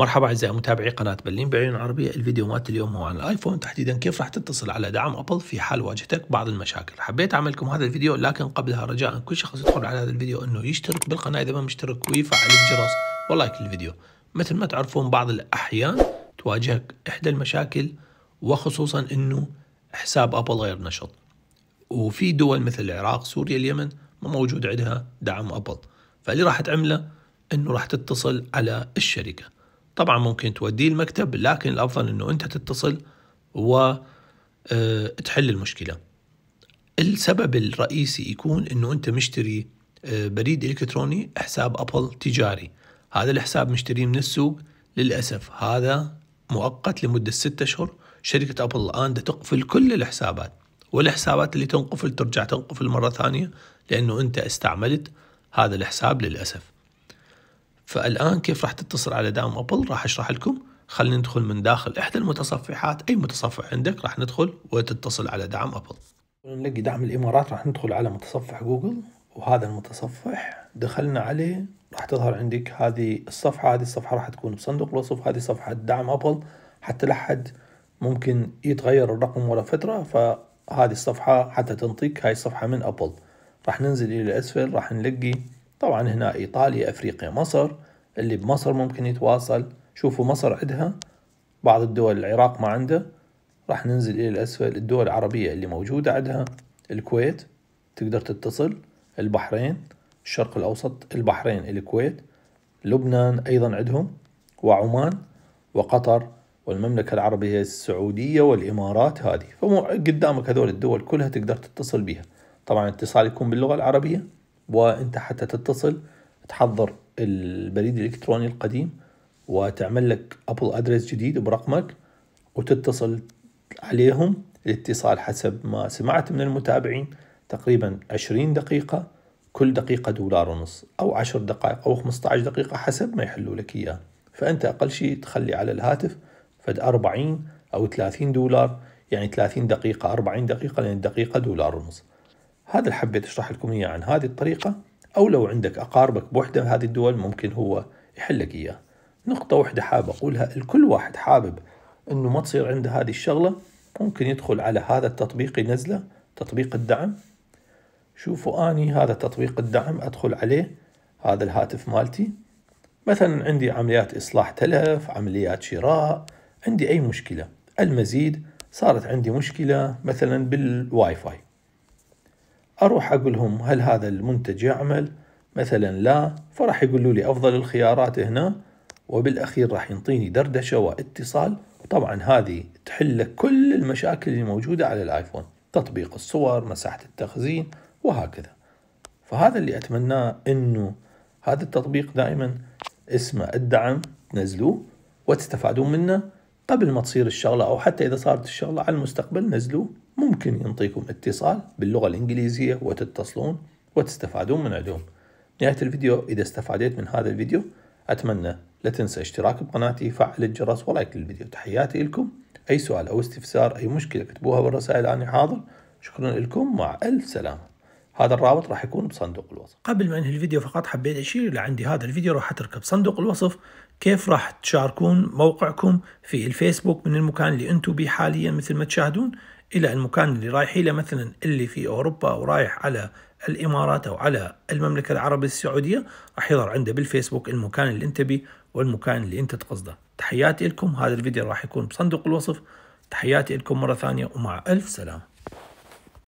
مرحبا أعزائي متابعي قناة بلين بعيون عربية الفيديو مالت اليوم هو عن الآيفون تحديدا كيف راح تتصل على دعم أبل في حال واجهتك بعض المشاكل حبيت أعمل لكم هذا الفيديو لكن قبلها رجاء كل شخص يدخل على هذا الفيديو أنه يشترك بالقناة إذا ما مشترك ويفعل الجرس ولايك للفيديو مثل ما تعرفون بعض الأحيان تواجهك إحدى المشاكل وخصوصا أنه حساب أبل غير نشط وفي دول مثل العراق سوريا اليمن ما موجود عندها دعم أبل فاللي راح تعمله أنه راح تتصل على الشركة طبعا ممكن توديه المكتب لكن الافضل انه انت تتصل وتحل آه، المشكله السبب الرئيسي يكون انه انت مشتري آه، بريد الكتروني حساب ابل تجاري هذا الحساب مشتريه من السوق للاسف هذا مؤقت لمده ستة اشهر شركه ابل الان تقفل كل الحسابات والحسابات اللي تنقفل ترجع تنقفل مره ثانيه لانه انت استعملت هذا الحساب للاسف فالآن كيف راح تتصل على دعم أبل راح أشرح لكم خلينا ندخل من داخل إحدى المتصفحات أي متصفح عندك راح ندخل وتتصل على دعم أبل نلاقي دعم الإمارات راح ندخل على متصفح جوجل وهذا المتصفح دخلنا عليه راح تظهر عندك هذه الصفحة هذه الصفحة راح تكون بصندوق الوصف هذه صفحة دعم أبل حتى لحد ممكن يتغير الرقم ولا فترة فهذه الصفحة حتى تنطيك هاي الصفحة من أبل راح ننزل إلى الاسفل راح نلاقي طبعا هنا إيطاليا أفريقيا مصر اللي بمصر ممكن يتواصل شوفوا مصر عندها بعض الدول العراق ما عنده راح ننزل إلى الأسفل الدول العربية اللي موجودة عندها الكويت تقدر تتصل البحرين الشرق الأوسط البحرين الكويت لبنان أيضا عندهم وعمان وقطر والمملكة العربية السعودية والإمارات هذه قدامك هذول الدول كلها تقدر تتصل بها طبعا الاتصال يكون باللغة العربية وانت حتى تتصل تحضر البريد الالكتروني القديم وتعمل لك ابل ادرس جديد برقمك وتتصل عليهم الاتصال حسب ما سمعت من المتابعين تقريبا 20 دقيقة كل دقيقة دولار ونص أو 10 دقائق أو 15 دقيقة حسب ما يحلوا لك إياه فأنت أقل شيء تخلي على الهاتف فد 40 أو 30 دولار يعني 30 دقيقة 40 دقيقة لأن الدقيقة دولار ونص هذا اللي حبيت اشرح لكم اياه عن هذه الطريقه او لو عندك اقاربك بوحده من هذه الدول ممكن هو يحل لك اياه نقطه واحده حاب اقولها الكل واحد حابب انه ما تصير عنده هذه الشغله ممكن يدخل على هذا التطبيق ينزله تطبيق الدعم شوفوا اني هذا تطبيق الدعم ادخل عليه هذا الهاتف مالتي مثلا عندي عمليات اصلاح تلف عمليات شراء عندي اي مشكله المزيد صارت عندي مشكله مثلا بالواي فاي أروح أقول لهم هل هذا المنتج يعمل مثلا لا فراح يقولوا لي أفضل الخيارات هنا وبالأخير راح ينطيني دردشة واتصال وطبعا هذه تحل كل المشاكل الموجودة على الآيفون تطبيق الصور مساحة التخزين وهكذا فهذا اللي أتمناه أنه هذا التطبيق دائما اسمه الدعم تنزلوه وتستفادون منه قبل ما تصير الشغلة أو حتى إذا صارت الشغلة على المستقبل نزلوه ممكن ينطيكم اتصال باللغة الإنجليزية وتتصلون وتستفادون من عندهم نهاية الفيديو إذا استفادت من هذا الفيديو أتمنى لا تنسى اشتراك بقناتي فعل الجرس ولايك للفيديو تحياتي لكم أي سؤال أو استفسار أي مشكلة اكتبوها بالرسائل أنا حاضر شكرا لكم مع ألف سلامة هذا الرابط راح يكون بصندوق الوصف قبل ما انهي الفيديو فقط حبيت اشير الى عندي هذا الفيديو راح اتركه بصندوق الوصف كيف راح تشاركون موقعكم في الفيسبوك من المكان اللي انتم به حاليا مثل ما تشاهدون الى المكان اللي رايح له مثلا اللي في اوروبا ورايح على الامارات او على المملكه العربيه السعوديه راح يظهر عنده بالفيسبوك المكان اللي انت بيه والمكان اللي انت تقصده تحياتي لكم هذا الفيديو راح يكون بصندوق الوصف تحياتي لكم مره ثانيه ومع الف سلامه